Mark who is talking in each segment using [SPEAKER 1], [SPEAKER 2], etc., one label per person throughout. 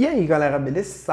[SPEAKER 1] E aí galera, beleza?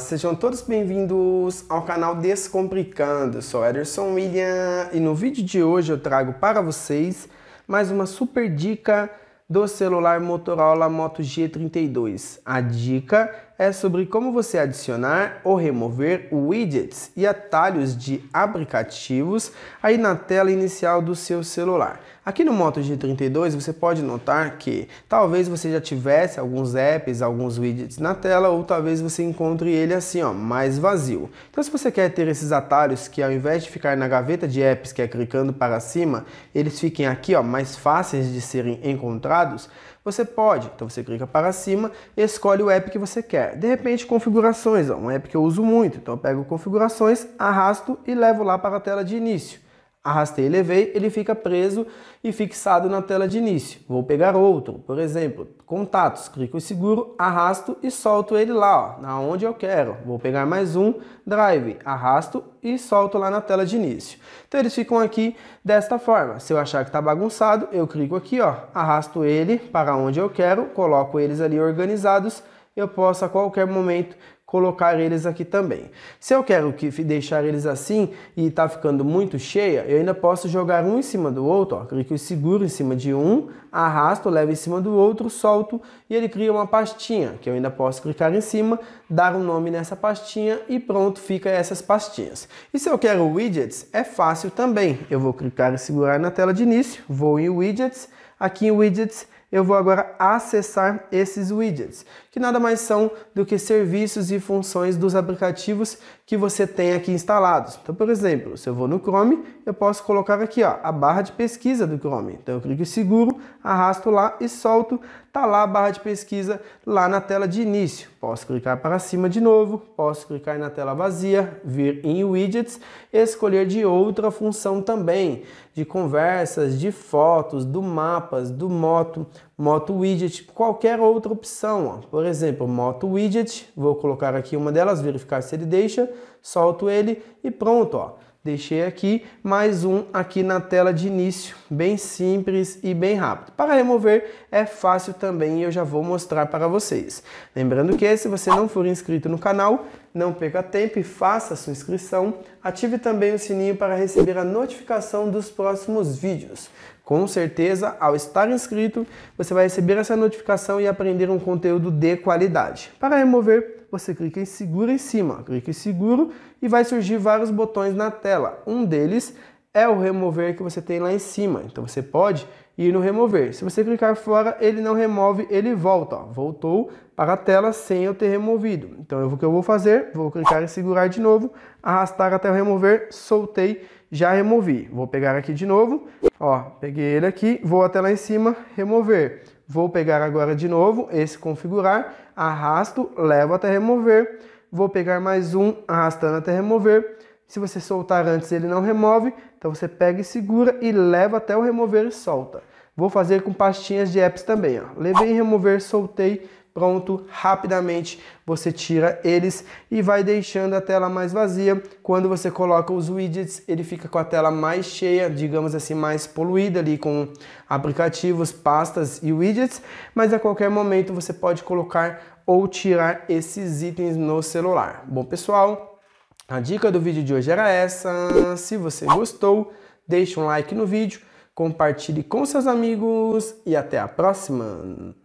[SPEAKER 1] Sejam todos bem-vindos ao canal Descomplicando. Sou Ederson William e no vídeo de hoje eu trago para vocês mais uma super dica do celular Motorola Moto G32. A dica é sobre como você adicionar ou remover widgets e atalhos de aplicativos aí na tela inicial do seu celular. Aqui no Moto G32 você pode notar que talvez você já tivesse alguns apps, alguns widgets na tela ou talvez você encontre ele assim, ó, mais vazio. Então se você quer ter esses atalhos que ao invés de ficar na gaveta de apps que é clicando para cima, eles fiquem aqui, ó, mais fáceis de serem encontrados, você pode, então você clica para cima e escolhe o app que você quer. De repente, configurações, ó, um app que eu uso muito, então eu pego configurações, arrasto e levo lá para a tela de início arrastei e levei, ele fica preso e fixado na tela de início. Vou pegar outro, por exemplo, contatos, clico em seguro, arrasto e solto ele lá, ó, na onde eu quero. Vou pegar mais um, drive, arrasto e solto lá na tela de início. Então eles ficam aqui desta forma. Se eu achar que está bagunçado, eu clico aqui, ó, arrasto ele para onde eu quero, coloco eles ali organizados, eu posso a qualquer momento colocar eles aqui também. Se eu quero que deixar eles assim e tá ficando muito cheia, eu ainda posso jogar um em cima do outro, ó. clico e seguro em cima de um, arrasto, levo em cima do outro, solto e ele cria uma pastinha, que eu ainda posso clicar em cima, dar um nome nessa pastinha e pronto, fica essas pastinhas. E se eu quero widgets, é fácil também. Eu vou clicar e segurar na tela de início, vou em widgets, aqui em widgets eu vou agora acessar esses widgets, que nada mais são do que serviços e funções dos aplicativos que você tem aqui instalados. Então, por exemplo, se eu vou no Chrome, eu posso colocar aqui ó, a barra de pesquisa do Chrome. Então eu clico em seguro, arrasto lá e solto tá lá a barra de pesquisa lá na tela de início. Posso clicar para cima de novo, posso clicar na tela vazia, vir em widgets, escolher de outra função também, de conversas, de fotos, do mapas, do moto, moto widget, qualquer outra opção. Ó. Por exemplo, moto widget, vou colocar aqui uma delas, verificar se ele deixa, solto ele e pronto. Ó. Deixei aqui mais um aqui na tela de início, bem simples e bem rápido. Para remover é fácil também e eu já vou mostrar para vocês. Lembrando que se você não for inscrito no canal, não perca tempo e faça sua inscrição. Ative também o sininho para receber a notificação dos próximos vídeos. Com certeza, ao estar inscrito, você vai receber essa notificação e aprender um conteúdo de qualidade. Para remover, você clica em seguro em cima, clica em seguro e vai surgir vários botões na tela. Um deles é o remover que você tem lá em cima. Então você pode e no remover. Se você clicar fora, ele não remove, ele volta. Ó. Voltou para a tela sem eu ter removido. Então, o que eu vou fazer? Vou clicar e segurar de novo, arrastar até o remover, soltei, já removi. Vou pegar aqui de novo, ó, peguei ele aqui, vou até lá em cima, remover. Vou pegar agora de novo, esse configurar, arrasto, levo até remover. Vou pegar mais um, arrastando até remover. Se você soltar antes, ele não remove. Então você pega e segura e leva até o remover e solta. Vou fazer com pastinhas de apps também, ó. Levei, remover, soltei, pronto, rapidamente você tira eles e vai deixando a tela mais vazia. Quando você coloca os widgets, ele fica com a tela mais cheia, digamos assim, mais poluída ali com aplicativos, pastas e widgets, mas a qualquer momento você pode colocar ou tirar esses itens no celular. Bom, pessoal, a dica do vídeo de hoje era essa. Se você gostou, deixe um like no vídeo compartilhe com seus amigos e até a próxima!